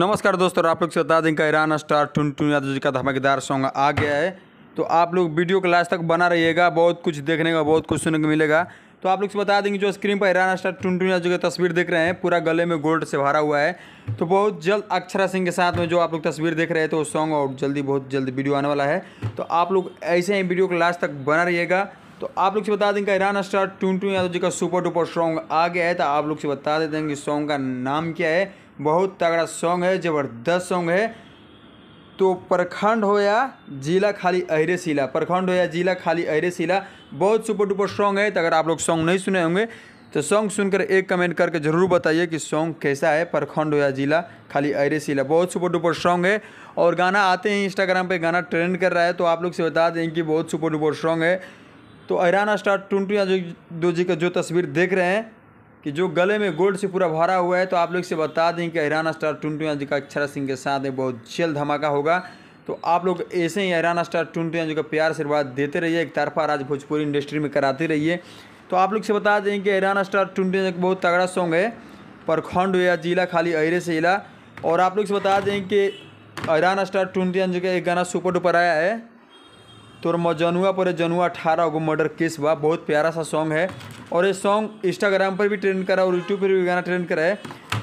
नमस्कार दोस्तों आप लोग से बता दें Iran star Tuntun Yadav ji का धमाकेदार सॉन्ग आ गया है तो आप लोग वीडियो को लास्ट तक बना रहिएगा बहुत कुछ देखने का बहुत कुछ सुनने को मिलेगा तो आप लोग से बता देंगे जो स्क्रीन पर Iran star Tuntun Yadav की तस्वीर देख रहे हैं पूरा गले में गोल्ड से भरा हुआ है तो बहुत जल्द अक्षरा सिंह के साथ में जो आप लोग तस्वीर देख रहे हैं तो सॉन्ग और जल्दी बहुत जल्द वीडियो आने वाला है तो आप लोग ऐसे ही वीडियो को लास्ट तक बना रहिएगा तो आप लोग से बता देंगे Iran star Tuntun Yadav ji का सुपर डुपर सॉन्ग आ गया है तो आप लोग से बता देते हैं कि सॉन्ग का नाम क्या है बहुत तगड़ा सॉन्ग है ज़बरदस्त सॉन्ग है तो प्रखंड हो या जिला खाली अहरे शिला प्रखंड हो या जिला खाली अहरे शिला बहुत सुपर डुपर सॉन्ग है तो अगर आप लोग सॉन्ग नहीं सुने होंगे तो सॉन्ग सुनकर एक कमेंट करके ज़रूर बताइए कि सॉन्ग कैसा है प्रखंड हो या जिला खाली अहरे शिला बहुत सुपर डुपर सॉन्ग है और गाना आते हैं इंस्टाग्राम पर गाना ट्रेंड कर रहा है तो आप लोग से बता दें कि बहुत सुपर डुपर सॉन्ग है तो अहराना स्टार टुनटू यादव जी का जो तस्वीर देख रहे हैं कि जो गले में गोल्ड से पूरा भरा हुआ है तो आप लोग से बता दें कि हैराना स्टार टुनटू जी का अक्षरा सिंह के साथ में बहुत जल्द धमाका होगा तो आप लोग ऐसे ही हैराना स्टार टुनटू जी का प्यार आशीर्वाद देते रहिए एक तरफा राज भोजपुरी इंडस्ट्री में कराते रहिए तो आप लोग से बता दें कि हैराना स्टार टुनटू जी का बहुत तगड़ा सॉन्ग है प्रखंड या जिला खाली अहरे से इला और आप लोग से बता दें कि हैराना स्टार टुनटू जी का एक गाना सुपर डुपर आया है तो मजनुआ पर जनुआ अठारह गो मर्डर केस बा बहुत प्यारा सा सॉन्ग है और ये सॉन्ग इंस्टाग्राम पर भी ट्रेंड करा और यूट्यूब पर भी गाना ट्रेंड करा है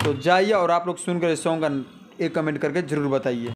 तो जाइए और आप लोग सुनकर इस सॉन्ग का एक कमेंट करके ज़रूर बताइए